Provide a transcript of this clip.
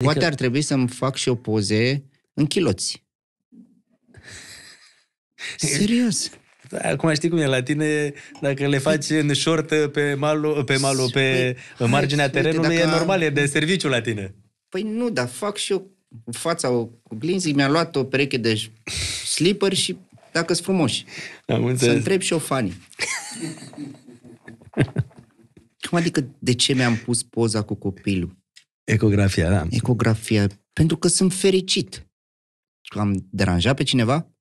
Adică... Poate ar trebui să-mi fac și o poze în chiloți. Serios. Acum știi cum e la tine, dacă le faci în short pe malul, pe, malul, pe păi, marginea hai, terenului, uite, e normal, e de serviciu la tine. Păi nu, dar fac și eu fața cu glinzii, mi-a luat o pereche de slipper și dacă sunt frumoși. Am Să întreb și o fanii. Cum adică de ce mi-am pus poza cu copilul? Ecografia, da. Ecografia, pentru că sunt fericit. Am deranjat pe cineva?